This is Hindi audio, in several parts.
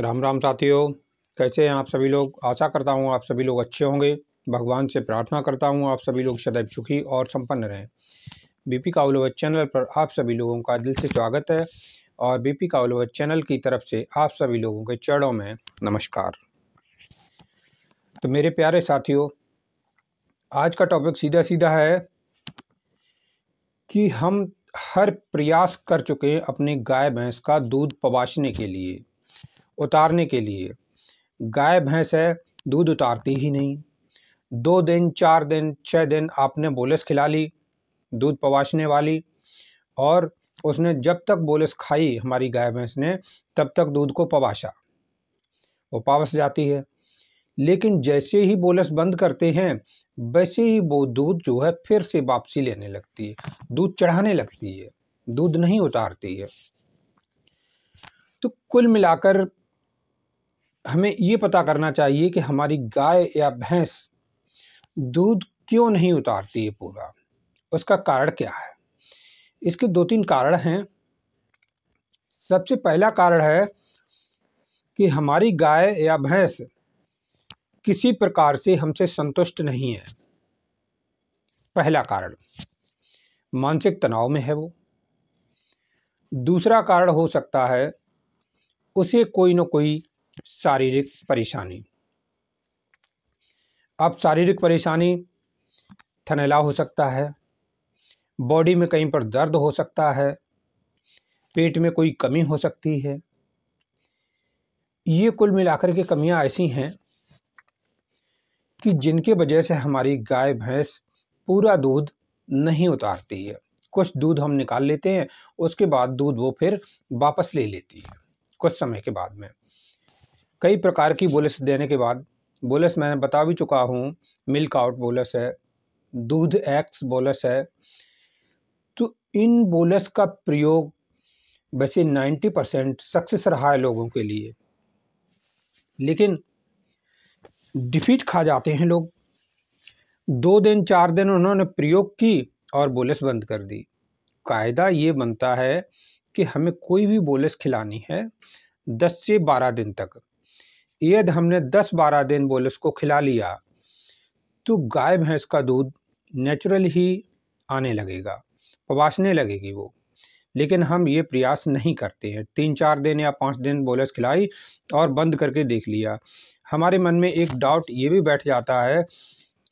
राम राम साथियों कैसे हैं आप सभी लोग आशा करता हूँ आप सभी लोग अच्छे होंगे भगवान से प्रार्थना करता हूँ आप सभी लोग सदैव सुखी और संपन्न रहें बीपी कावलोवत चैनल पर आप सभी लोगों का दिल से स्वागत है और बीपी कावलोवत चैनल की तरफ से आप सभी लोगों के चरणों में नमस्कार तो मेरे प्यारे साथियों आज का टॉपिक सीधा सीधा है कि हम हर प्रयास कर चुके हैं अपने गाय भैंस का दूध पवाशने के लिए उतारने के लिए गाय भैंस है दूध उतारती ही नहीं दो दिन चार दिन छः दिन आपने बोलस खिला ली दूध पवाशने वाली और उसने जब तक बोलस खाई हमारी गाय भैंस ने तब तक दूध को पवाशा वो पावस जाती है लेकिन जैसे ही बोलस बंद करते हैं वैसे ही वो दूध जो है फिर से वापसी लेने लगती है दूध चढ़ाने लगती है दूध नहीं उतारती है तो कुल मिलाकर हमें ये पता करना चाहिए कि हमारी गाय या भैंस दूध क्यों नहीं उतारती है पूरा उसका कारण क्या है इसके दो तीन कारण हैं सबसे पहला कारण है कि हमारी गाय या भैंस किसी प्रकार से हमसे संतुष्ट नहीं है पहला कारण मानसिक तनाव में है वो दूसरा कारण हो सकता है उसे कोई न कोई शारीरिक परेशानी अब शारीरिक परेशानी थनेला हो सकता है बॉडी में कहीं पर दर्द हो सकता है पेट में कोई कमी हो सकती है ये कुल मिलाकर के कमियां ऐसी हैं कि जिनके वजह से हमारी गाय भैंस पूरा दूध नहीं उतारती है कुछ दूध हम निकाल लेते हैं उसके बाद दूध वो फिर वापस ले लेती है कुछ समय के बाद में कई प्रकार की बोलस देने के बाद बोलस मैंने बता भी चुका हूँ मिल्क आउट बोलस है दूध एक्स बोलस है तो इन बोलस का प्रयोग वैसे 90 परसेंट सक्सेस रहा है लोगों के लिए लेकिन डिफीट खा जाते हैं लोग दो दिन चार दिन उन्होंने प्रयोग की और बोलस बंद कर दी कायदा ये बनता है कि हमें कोई भी बोलस खिलानी है दस से बारह दिन तक यदि हमने दस बारह दिन बोले उसको खिला लिया तो गाय भैंस का दूध नेचुरल ही आने लगेगा पवासने लगेगी वो लेकिन हम ये प्रयास नहीं करते हैं तीन चार दिन या पाँच दिन बोलस खिलाई और बंद करके देख लिया हमारे मन में एक डाउट ये भी बैठ जाता है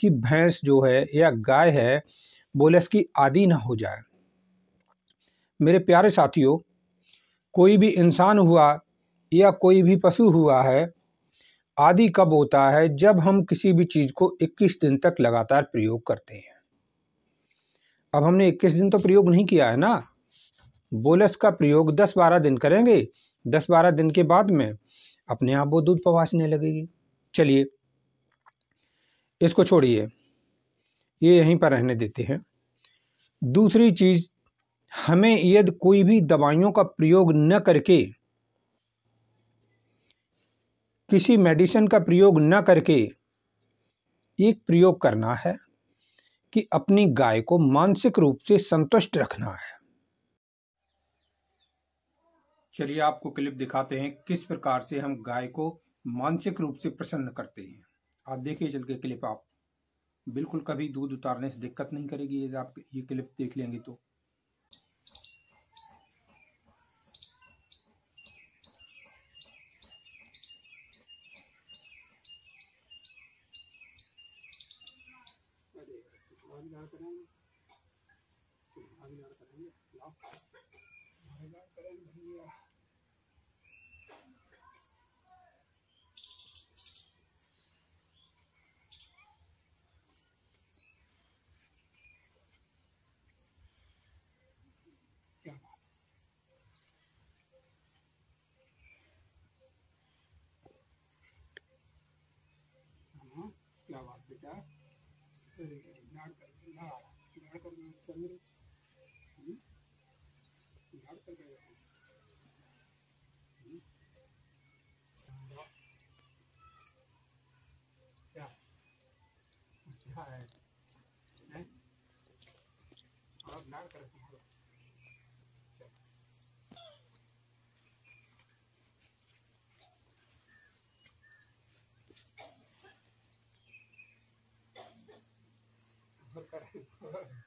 कि भैंस जो है या गाय है बोलस की आदि ना हो जाए मेरे प्यारे साथियों कोई भी इंसान हुआ या कोई भी पशु हुआ है आदि कब होता है जब हम किसी भी चीज़ को 21 दिन तक लगातार प्रयोग करते हैं अब हमने 21 दिन तो प्रयोग नहीं किया है ना बोलस का प्रयोग 10-12 दिन करेंगे 10-12 दिन के बाद में अपने आप वो दूध पवासने लगेगी चलिए इसको छोड़िए ये यहीं पर रहने देते हैं दूसरी चीज़ हमें यदि कोई भी दवाइयों का प्रयोग न करके किसी मेडिसिन का प्रयोग न करके एक प्रयोग करना है कि अपनी गाय को मानसिक रूप से संतुष्ट रखना है चलिए आपको क्लिप दिखाते हैं किस प्रकार से हम गाय को मानसिक रूप से प्रसन्न करते हैं आप देखिए चल के क्लिप आप बिल्कुल कभी दूध उतारने से दिक्कत नहीं करेगी यदि आप ये क्लिप देख लेंगे तो करेंगे भागीदार करेंगे क्या बात बेटा वेरी क्या क्या है और नाड़ कर Gracias.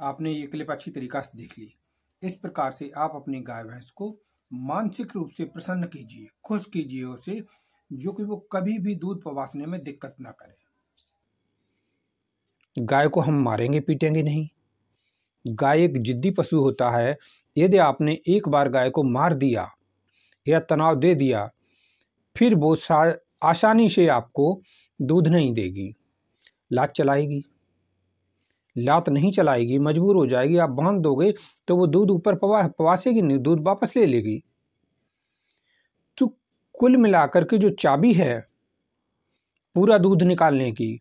आपने ये क्लिप अच्छी तरीका से देख ली इस प्रकार से आप अपनी गाय भैंस को मानसिक रूप से प्रसन्न कीजिए खुश कीजिए उसे जो कि वो कभी भी दूध पवासने में दिक्कत ना करे गाय को हम मारेंगे पीटेंगे नहीं गाय एक जिद्दी पशु होता है यदि आपने एक बार गाय को मार दिया या तनाव दे दिया फिर वो आसानी से आपको दूध नहीं देगी लात चलाएगी लात नहीं चलाएगी मजबूर हो जाएगी आप बांध दोगे तो वो दूध ऊपर पवा पवासेगी नहीं दूध वापस ले लेगी तो कुल मिलाकर के जो चाबी है पूरा दूध निकालने की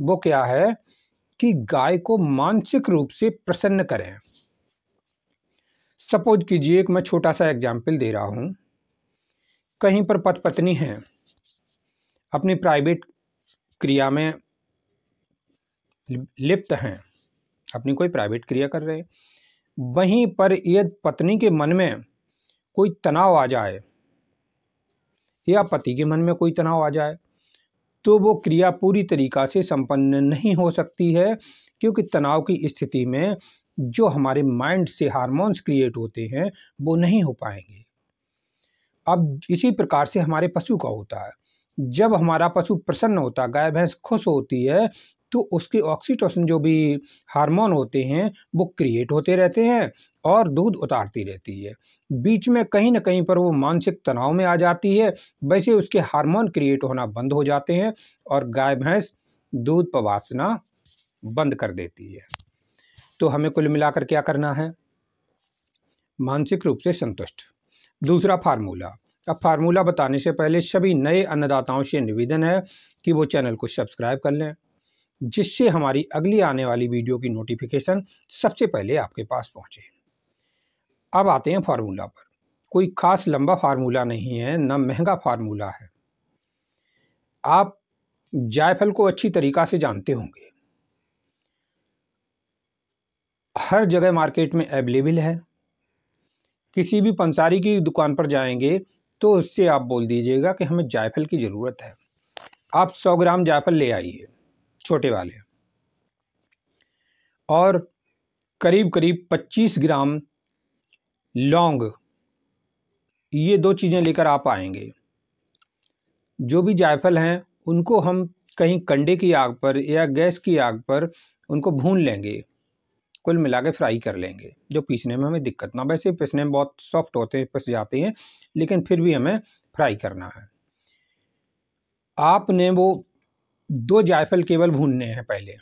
वो क्या है कि गाय को मानसिक रूप से प्रसन्न करें सपोज कीजिए एक मैं छोटा सा एग्जाम्पल दे रहा हूँ कहीं पर पत पत्नी है अपनी प्राइवेट क्रिया में लिप्त हैं अपनी कोई प्राइवेट क्रिया कर रहे वहीं पर यदि पत्नी के मन में कोई तनाव आ जाए या पति के मन में कोई तनाव आ जाए तो वो क्रिया पूरी तरीक़ा से संपन्न नहीं हो सकती है क्योंकि तनाव की स्थिति में जो हमारे माइंड से हार्मोन्स क्रिएट होते हैं वो नहीं हो पाएंगे अब इसी प्रकार से हमारे पशु का होता है जब हमारा पशु प्रसन्न होता है गाय भैंस खुश होती है तो उसके ऑक्सीटोसिन जो भी हार्मोन होते हैं वो क्रिएट होते रहते हैं और दूध उतारती रहती है बीच में कहीं ना कहीं पर वो मानसिक तनाव में आ जाती है वैसे उसके हार्मोन क्रिएट होना बंद हो जाते हैं और गाय भैंस दूध पवासना बंद कर देती है तो हमें कुल मिलाकर क्या करना है मानसिक रूप से संतुष्ट दूसरा फार्मूला अब फार्मूला बताने से पहले सभी नए अन्नदाताओं से निवेदन है कि वो चैनल को सब्सक्राइब कर लें जिससे हमारी अगली आने वाली वीडियो की नोटिफिकेशन सबसे पहले आपके पास पहुंचे अब आते हैं फार्मूला पर कोई ख़ास लंबा फार्मूला नहीं है ना महंगा फार्मूला है आप जायफल को अच्छी तरीक़ा से जानते होंगे हर जगह मार्केट में अवेलेबल है किसी भी पंसारी की दुकान पर जाएंगे तो उससे आप बोल दीजिएगा कि हमें जायफल की ज़रूरत है आप सौ ग्राम जायफल ले आइए छोटे वाले और करीब करीब पच्चीस ग्राम लौंग ये दो चीज़ें लेकर आप आएंगे जो भी जायफल हैं उनको हम कहीं कंडे की आग पर या गैस की आग पर उनको भून लेंगे कुल मिला के फ्राई कर लेंगे जो पीसने में हमें दिक्कत ना वैसे पीसने में बहुत सॉफ्ट होते हैं पिस जाते हैं लेकिन फिर भी हमें फ्राई करना है आपने वो दो जायफल केवल भूनने हैं पहले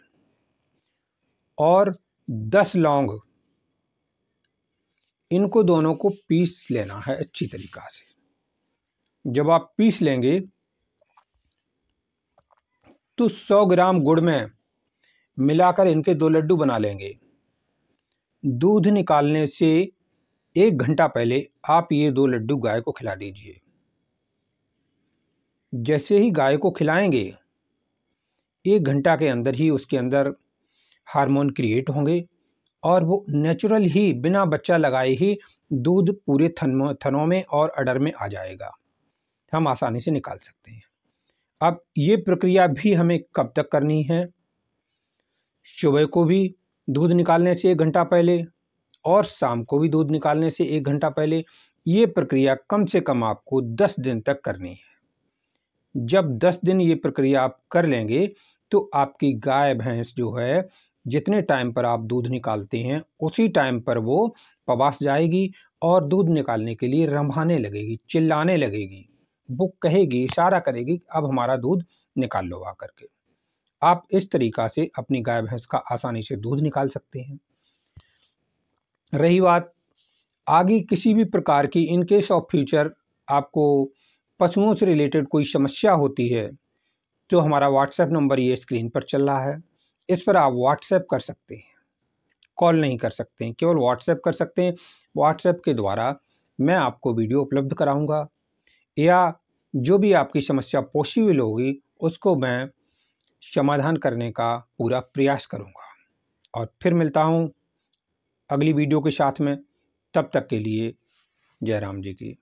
और दस लौंग इनको दोनों को पीस लेना है अच्छी तरीक़ा से जब आप पीस लेंगे तो 100 ग्राम गुड़ में मिलाकर इनके दो लड्डू बना लेंगे दूध निकालने से एक घंटा पहले आप ये दो लड्डू गाय को खिला दीजिए जैसे ही गाय को खिलाएंगे एक घंटा के अंदर ही उसके अंदर हार्मोन क्रिएट होंगे और वो नेचुरल ही बिना बच्चा लगाए ही दूध पूरे थन थनों में और अडर में आ जाएगा हम आसानी से निकाल सकते हैं अब ये प्रक्रिया भी हमें कब तक करनी है सुबह को भी दूध निकालने से एक घंटा पहले और शाम को भी दूध निकालने से एक घंटा पहले ये प्रक्रिया कम से कम आपको दस दिन तक करनी है जब दस दिन ये प्रक्रिया आप कर लेंगे तो आपकी गाय भैंस जो है जितने टाइम पर आप दूध निकालते हैं उसी टाइम पर वो पवास जाएगी और दूध निकालने के लिए रंभाने लगेगी चिल्लाने लगेगी वो कहेगी इशारा करेगी अब हमारा दूध निकाल लो आ करके आप इस तरीका से अपनी गाय भैंस का आसानी से दूध निकाल सकते हैं रही बात आगे किसी भी प्रकार की इन केस ऑफ फ्यूचर आपको पशुओं से रिलेटेड कोई समस्या होती है तो हमारा व्हाट्सएप नंबर ये स्क्रीन पर चल रहा है इस पर आप व्हाट्सएप कर सकते हैं कॉल नहीं कर सकते हैं केवल व्हाट्सएप कर सकते हैं व्हाट्सएप के द्वारा मैं आपको वीडियो उपलब्ध कराऊंगा या जो भी आपकी समस्या पॉसिबल होगी उसको मैं समाधान करने का पूरा प्रयास करूँगा और फिर मिलता हूँ अगली वीडियो के साथ में तब तक के लिए जय राम जी की